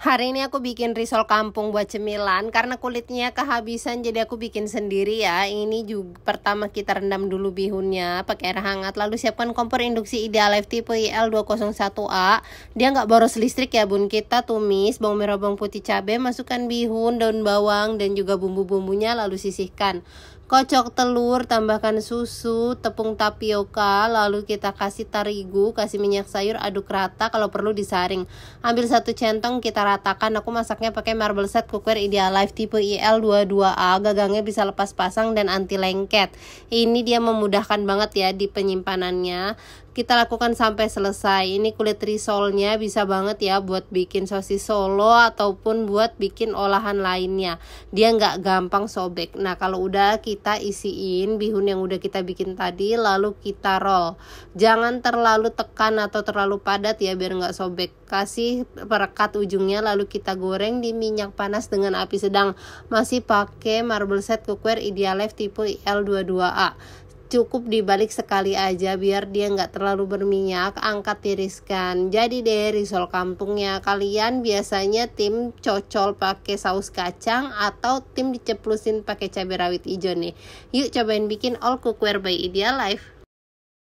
Hari ini aku bikin risol kampung buat cemilan karena kulitnya kehabisan jadi aku bikin sendiri ya. Ini juga pertama kita rendam dulu bihunnya pakai air hangat lalu siapkan kompor induksi Idealife tipe IL201A. Dia nggak boros listrik ya Bun. Kita tumis bawang merah, bawang putih, cabai, masukkan bihun, daun bawang dan juga bumbu-bumbunya lalu sisihkan. Kocok telur, tambahkan susu, tepung tapioka, lalu kita kasih tarigu, kasih minyak sayur, aduk rata, kalau perlu disaring. Ambil satu centong, kita ratakan. Aku masaknya pakai marble set cookware Ideal Life tipe IL22A, gagangnya bisa lepas pasang dan anti lengket. Ini dia memudahkan banget ya di penyimpanannya kita lakukan sampai selesai ini kulit risolnya bisa banget ya buat bikin sosis solo ataupun buat bikin olahan lainnya dia nggak gampang sobek nah kalau udah kita kita isiin bihun yang udah kita bikin tadi lalu kita roll jangan terlalu tekan atau terlalu padat ya biar nggak sobek kasih perekat ujungnya lalu kita goreng di minyak panas dengan api sedang masih pakai marble set cookware idealife tipe l 22 a cukup dibalik sekali aja biar dia nggak terlalu berminyak angkat tiriskan jadi deh risol kampungnya kalian biasanya tim cocol pakai saus kacang atau tim diceplusin pakai cabai rawit hijau nih yuk cobain bikin all cookware by ideal life